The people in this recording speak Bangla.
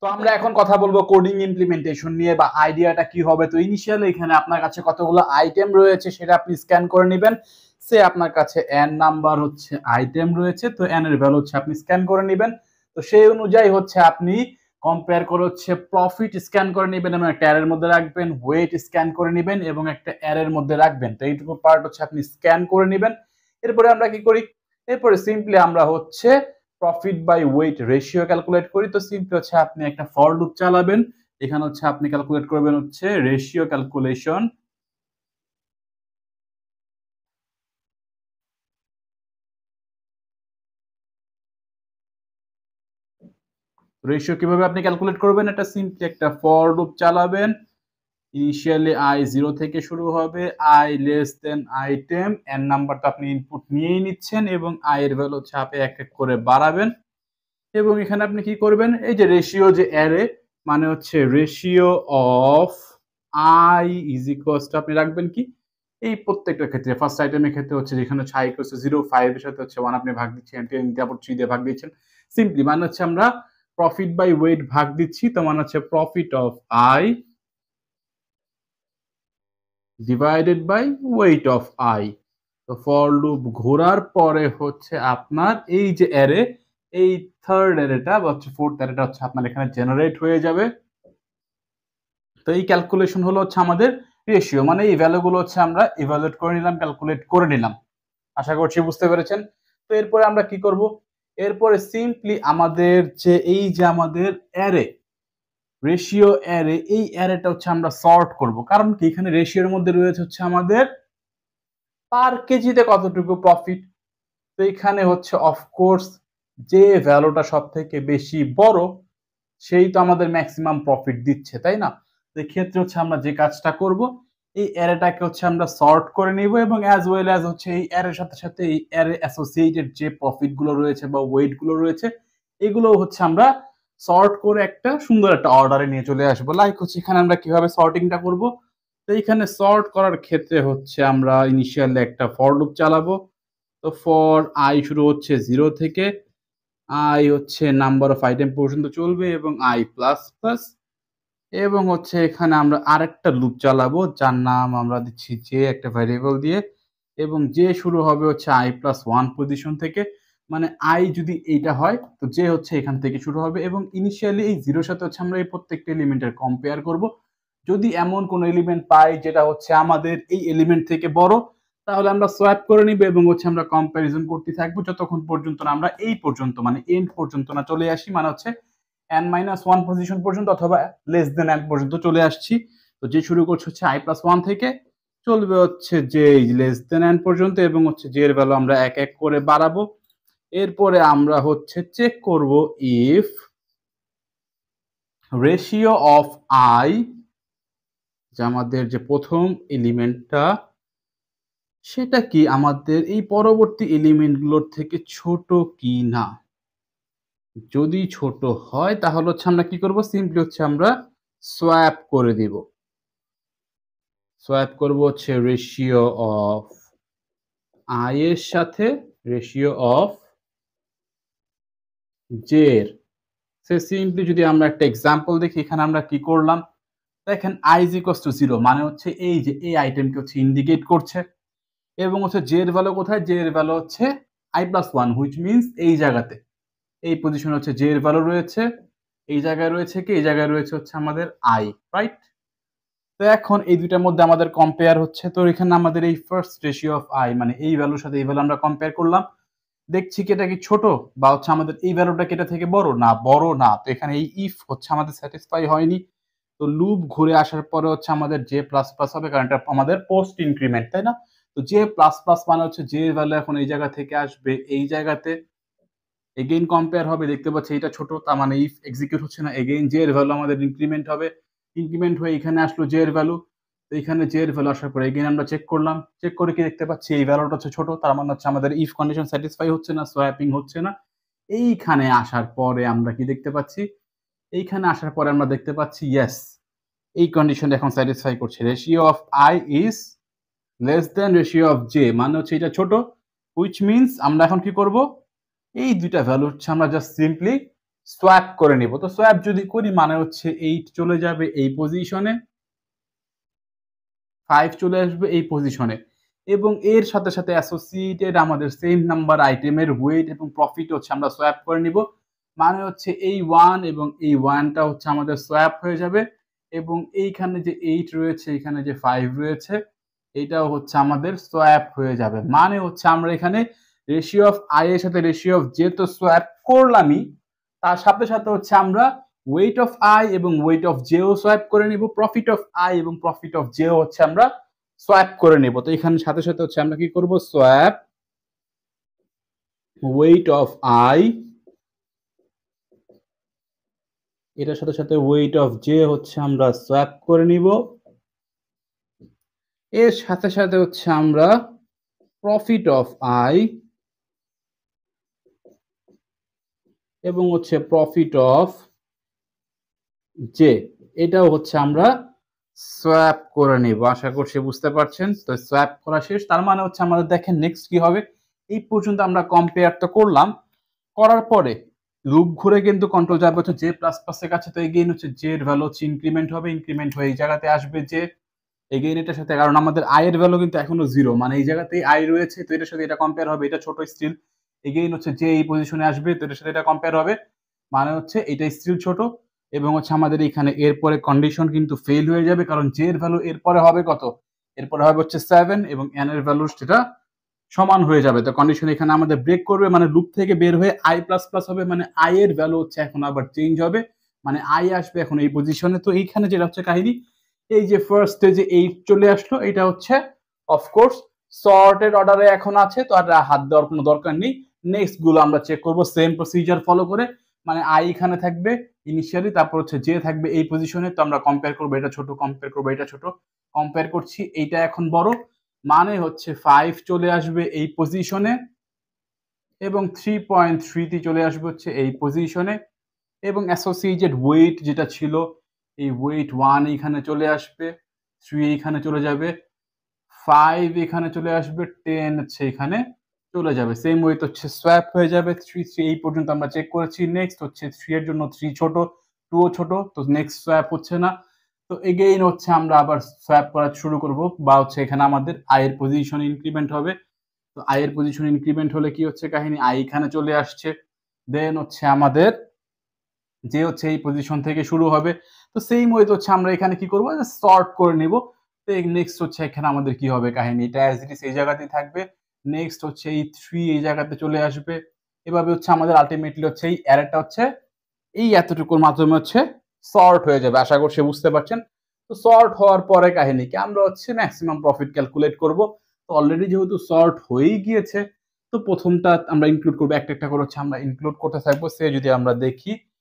তো আমরা এখন কথা বলবো কোডিং ইমপ্লিমেন্টেশন নিয়ে বা আইডিয়াটা কি হবে তো ইনিশিয়ালি এখানে আপনার কাছে কতগুলো আইটেম রয়েছে সেটা আপনি স্ক্যান করে নেবেন সে আপনার কাছে এন নাম্বার হচ্ছে আইটেম রয়েছে তো এন এর ভ্যালু হচ্ছে আপনি স্ক্যান করে নেবেন তো সেই অনুযায়ী হচ্ছে আপনি কম্পেয়ার করে হচ্ছে প্রফিট স্ক্যান করে নেবেন এবং একটা অ্যারের মধ্যে রাখবেন ওয়েট স্ক্যান করে নেবেন এবং একটা অ্যারের মধ্যে রাখবেন তো এইটুকু পার্ট হচ্ছে আপনি স্ক্যান করে নেবেন এরপরে আমরা কি করি এরপরে সিম্পলি আমরা হচ্ছে profit by weight ratio calculate করি তো সিম্পলি হচ্ছে আপনি একটা ফর লুপ চালাবেন এখানে হচ্ছে আপনি ক্যালকুলেট করবেন হচ্ছে রেশিও ক্যালকুলেশন রেশিও কিভাবে আপনি ক্যালকুলেট করবেন এটা সিম্পলি একটা ফর লুপ চালাবেন ইনিশিয়ালি আই জিরো থেকে শুরু হবে I less than item N নাম্বারটা আপনি ইনপুট নিয়েই নিচ্ছেন এবং আই এর ভ্যালু ছাপে এক এক করে বাড়াবেন এবং এখানে আপনি কি করবেন এই যে রেশিও যে অ্যারে মানে হচ্ছে ratio of I is cost আপনি রাখবেন কি এই প্রত্যেকটা ক্ষেত্রে ফার্স্ট আইটেমের ক্ষেত্রে হচ্ছে যেখানে হচ্ছে আই জিরো ফাইভের সাথে হচ্ছে ওয়ান আপনি ভাগ দিচ্ছেন টেন তারপর থ্রি দিয়ে ভাগ দিচ্ছেন সিম্পলি মানে হচ্ছে আমরা প্রফিট বাই ওয়েট ভাগ দিচ্ছি তো মানে হচ্ছে profit of I divided by weight of I তো ফর লুপ ঘোরার পরে হচ্ছে আপনার এই যে অ্যারে এই থার্ড অ্যারেটা বা হচ্ছে ফোর্থ অ্যারেটা হচ্ছে আপনার এখানে জেনারেট হয়ে যাবে তো এই ক্যালকুলেশন হলো হচ্ছে আমাদের রেশিও মানে এই ভ্যালুগুলো হচ্ছে আমরা ইভ্যালুয়েট করে নিলাম ক্যালকুলেট করে নিলাম আশা করছি বুঝতে পেরেছেন তো এরপরে আমরা কি করব এরপরে সিম্পলি আমাদের যে এই যে আমাদের অ্যারে রেশিও অ্যারে এই অ্যারেটা হচ্ছে আমরা সর্ট করব কারণ কি এখানে রেশিওর মধ্যে রয়েছে হচ্ছে আমাদের পার কেজিতে কতটুকু প্রফিট তো এখানে হচ্ছে অফকোর্স যে ভ্যালুটা সব থেকে বেশি বড় সেই তো আমাদের ম্যাক্সিমাম প্রফিট দিচ্ছে তাই না ক্ষেত্রে হচ্ছে আমরা যে কাজটা করব এই অ্যারেটাকে হচ্ছে আমরা সর্ট করে নিব এবং অ্যাজ ওয়েল অ্যাজ হচ্ছে এই অ্যারের সাথে সাথে এই অ্যারে অ্যাসোসিয়েটেড যে প্রফিটগুলো রয়েছে বা ওয়েটগুলো রয়েছে এগুলো হচ্ছে আমরা সর্ট করে একটা সুন্দর একটা অর্ডারে নিয়ে চলে আসবো লাইক হচ্ছে এখানে আমরা কিভাবে সর্টিংটা করব তো এখানে সর্ট করার ক্ষেত্রে হচ্ছে আমরা ইনিশিয়ালি একটা ফর লুপ চালাবো তো ফর আই শুরু হচ্ছে জিরো থেকে আই হচ্ছে নাম্বার অফ আইটেম পর্যন্ত চলবে এবং আই প্লাস প্লাস এবং হচ্ছে এখানে আমরা আরেকটা লুপ চালাবো যার নাম আমরা দিচ্ছি যে একটা ভ্যারিয়েবল দিয়ে এবং যে শুরু হবে হচ্ছে আই প্লাস ওয়ান পজিশন থেকে মানে আই যদি এইটা হয় তো জে হচ্ছে এখান থেকে শুরু হবে এবং ইনিশিয়ালি এই জিরোর সাথে হচ্ছে আমরা এই প্রত্যেকটা এলিমেন্টের কম্পেয়ার করব যদি এমন কোনো এলিমেন্ট পাই যেটা হচ্ছে আমাদের এই এলিমেন্ট থেকে বড় তাহলে আমরা সোয়াপ করে নিব এবং হচ্ছে আমরা কম্প্যারিজন করতে থাকবো যতক্ষণ পর্যন্ত না আমরা এই পর্যন্ত মানে এন্ড পর্যন্ত না চলে আসি মানে হচ্ছে এন মাইনাস ওয়ান পজিশন পর্যন্ত অথবা লেস দেন এন পর্যন্ত চলে আসছি তো যে শুরু করছে হচ্ছে আই প্লাস ওয়ান থেকে চলবে হচ্ছে যে লেস দেন এন পর্যন্ত এবং হচ্ছে জে এর ভ্যালু আমরা এক এক করে বাড়াবো এরপরে আমরা হচ্ছে চেক করব ইফ রেশিও অফ আই যে আমাদের যে প্রথম এলিমেন্টটা সেটা কি আমাদের এই পরবর্তী এলিমেন্টগুলোর থেকে ছোট কি না যদি ছোট হয় তাহলে হচ্ছে আমরা কি করব সিম্পলি হচ্ছে আমরা সোয়াপ করে দিব সোয়াপ করব হচ্ছে রেশিও অফ আই এর সাথে রেশিও অফ জের সে সিম্পলি যদি আমরা একটা এক্সাম্পল দেখি এখানে আমরা কি করলাম দেখেন আইজ ইকোস টু জিরো মানে হচ্ছে এই যে এই আইটেমকে হচ্ছে ইন্ডিকেট করছে এবং হচ্ছে জের ভ্যালু কোথায় জের ভ্যালু হচ্ছে I plus one which means এই জায়গাতে এই পজিশন হচ্ছে জের ভ্যালু রয়েছে এই জায়গায় রয়েছে কি এই জায়গায় রয়েছে হচ্ছে আমাদের আই রাইট তো এখন এই দুইটার মধ্যে আমাদের কম্পেয়ার হচ্ছে তো এখানে আমাদের এই ফার্স্ট রেশিও অফ আই মানে এই ভ্যালুর সাথে এই ভ্যালু আমরা কম্পেয়ার করলাম দেখছি কি এটা কি ছোট বা হচ্ছে আমাদের এই ভ্যালুটা কি এটা থেকে বড় না বড় না তো এখানে এই ইফ হচ্ছে আমাদের স্যাটিসফাই হয়নি তো লুপ ঘুরে আসার পরে হচ্ছে আমাদের জে প্লাস প্লাস হবে কারণ এটা আমাদের পোস্ট ইনক্রিমেন্ট তাই না তো জে প্লাস প্লাস মানে হচ্ছে যে ভ্যালু এখন এই জায়গা থেকে আসবে এই জায়গাতে এগেইন কম্পেয়ার হবে দেখতে পাচ্ছি এটা ছোট তার মানে ইফ এক্সিকিউট হচ্ছে না এগেইন জে এর ভ্যালু আমাদের ইনক্রিমেন্ট হবে ইনক্রিমেন্ট হয়ে এখানে আসলো জে এর ভ্যালু এইখানে যে এর ভ্যালু আসার পরে এগেন আমরা চেক করলাম চেক করে কি দেখতে পাচ্ছি এই ভ্যালুটা হচ্ছে ছোট তার মানে হচ্ছে আমাদের ইফ কন্ডিশন স্যাটিসফাই হচ্ছে না সোয়াপিং হচ্ছে না এইখানে আসার পরে আমরা কি দেখতে পাচ্ছি এইখানে আসার পরে আমরা দেখতে পাচ্ছি ইয়েস এই কন্ডিশন এখন স্যাটিসফাই করছে ratio of I is less than ratio of J মানে হচ্ছে এটা ছোট হুইচ মিনস আমরা এখন কি করব এই দুইটা ভ্যালু হচ্ছে আমরা জাস্ট সিম্পলি সোয়াপ করে নেব তো সোয়াপ যদি করি মানে হচ্ছে এইট চলে যাবে এই পজিশনে ফাইভ চলে আসবে এই পজিশনে এবং এর সাথে সাথে অ্যাসোসিয়েটেড আমাদের সেম নাম্বার আইটেমের ওয়েট এবং প্রফিট হচ্ছে আমরা সোয়াপ করে নিব মানে হচ্ছে এই ওয়ান এবং এই ওয়ানটা হচ্ছে আমাদের সোয়াপ হয়ে যাবে এবং এইখানে যে এইট রয়েছে এখানে যে ফাইভ রয়েছে এটাও হচ্ছে আমাদের সোয়াপ হয়ে যাবে মানে হচ্ছে আমরা এখানে রেশিও অফ আই এর সাথে রেশিও অফ যে তো সোয়াপ করলামই তার সাথে সাথে হচ্ছে আমরা ওয়েট অফ আই এবং ওয়েট অফ জেও সোয়াইপ করে নিব প্রফিট অফ আই এবং প্রফিট অফ জেও হচ্ছে আমরা সোয়াইপ করে নেব তো এখানে সাথে সাথে হচ্ছে আমরা কি করব সোয়াইপ ওয়েট অফ আই এটার সাথে সাথে ওয়েট অফ জে হচ্ছে আমরা সোয়াইপ করে নিব এর সাথে সাথে হচ্ছে আমরা প্রফিট অফ আই এবং হচ্ছে প্রফিট অফ যে এটাও হচ্ছে আমরা সোয়াপ করে নেব আশা করছি বুঝতে পারছেন তো সোয়াপ করা শেষ তার মানে হচ্ছে আমাদের দেখেন নেক্সট কি হবে এই পর্যন্ত আমরা কম্পেয়ার তো করলাম করার পরে লুপ ঘুরে কিন্তু কন্ট্রোল যাবে হচ্ছে জে প্লাস প্লাসের কাছে তো এগেইন হচ্ছে জে এর ভ্যালু হচ্ছে ইনক্রিমেন্ট হবে ইনক্রিমেন্ট হয়ে এই জায়গাতে আসবে যে এগেইন এটার সাথে কারণ আমাদের আয়ের ভ্যালু কিন্তু এখনো জিরো মানে এই জায়গাতেই আয় রয়েছে তো এটার সাথে এটা কম্পেয়ার হবে এটা ছোট স্টিল এগেইন হচ্ছে যে এই পজিশনে আসবে তো এটার সাথে এটা কম্পেয়ার হবে মানে হচ্ছে এটা স্টিল ছোট এবং হচ্ছে আমাদের এখানে এরপরে কন্ডিশন কিন্তু ফেল হয়ে যাবে কারণ জে এর ভ্যালু এরপরে হবে কত এরপরে হবে হচ্ছে সেভেন এবং এন এর ভ্যালু সেটা সমান হয়ে যাবে তো কন্ডিশন এখানে আমাদের ব্রেক করবে মানে লুপ থেকে বের হয়ে আই প্লাস প্লাস হবে মানে আই এর ভ্যালু হচ্ছে এখন আবার চেঞ্জ হবে মানে আই আসবে এখন এই পজিশনে তো এইখানে যেটা হচ্ছে কাহিনী এই যে ফার্স্ট স্টেজে এই চলে আসলো এটা হচ্ছে অফকোর্স সর্টেড অর্ডারে এখন আছে তো আর হাত দেওয়ার কোনো দরকার নেই নেক্সট গুলো আমরা চেক করব সেম প্রসিজার ফলো করে মানে আই এখানে থাকবে ইনিশিয়ালি তারপর হচ্ছে জে থাকবে এই পজিশনে তো আমরা কম্পেয়ার করবো এটা ছোট কম্পেয়ার করবো এটা ছোট কম্পেয়ার করছি এইটা এখন বড় মানে হচ্ছে ফাইভ চলে আসবে এই পজিশনে এবং থ্রি পয়েন্ট থ্রিটি চলে আসবে হচ্ছে এই পজিশনে এবং অ্যাসোসিয়েটেড ওয়েট যেটা ছিল এই ওয়েট ওয়ান এইখানে চলে আসবে থ্রি এইখানে চলে যাবে ফাইভ এখানে চলে আসবে টেন হচ্ছে এখানে চলে যাবে সেম ওয়েত হচ্ছে সোয়াপ হয়ে যাবে থ্রি থ্রি এই পর্যন্ত আমরা চেক করেছি নেক্সট হচ্ছে থ্রি এর জন্য থ্রি ছোট টুও ছোট তো নেক্সট সোয়াপ হচ্ছে না তো এগেইন হচ্ছে আমরা আবার সোয়াপ করা শুরু করব বা হচ্ছে এখানে আমাদের আয়ের পজিশন ইনক্রিমেন্ট হবে তো আয়ের পজিশন ইনক্রিমেন্ট হলে কি হচ্ছে কাহিনী আই এখানে চলে আসছে দেন হচ্ছে আমাদের যে হচ্ছে এই পজিশন থেকে শুরু হবে তো সেম ওয়েতে হচ্ছে আমরা এখানে কি করবো সর্ট করে নিব তো নেক্সট হচ্ছে এখানে আমাদের কি হবে কাহিনী এটা অ্যাজ ইট ইজ এই জায়গাতেই থাকবে নেক্সট হচ্ছে এই থ্রি এই জায়গাতে চলে আসবে এভাবে হচ্ছে আমাদের আলটিমেটলি হচ্ছে এই অ্যারেটা হচ্ছে এই এতটুকুর মাধ্যমে হচ্ছে শর্ট হয়ে যাবে আশা করছি বুঝতে পারছেন তো শর্ট হওয়ার পরে কাহিনী কি আমরা হচ্ছে ম্যাক্সিমাম প্রফিট ক্যালকুলেট করব তো অলরেডি যেহেতু শর্ট হয়েই গিয়েছে তো প্রথমটা আমরা ইনক্লুড করবো একটা একটা করে হচ্ছে আমরা ইনক্লুড করতে থাকবো সে যদি আমরা দেখি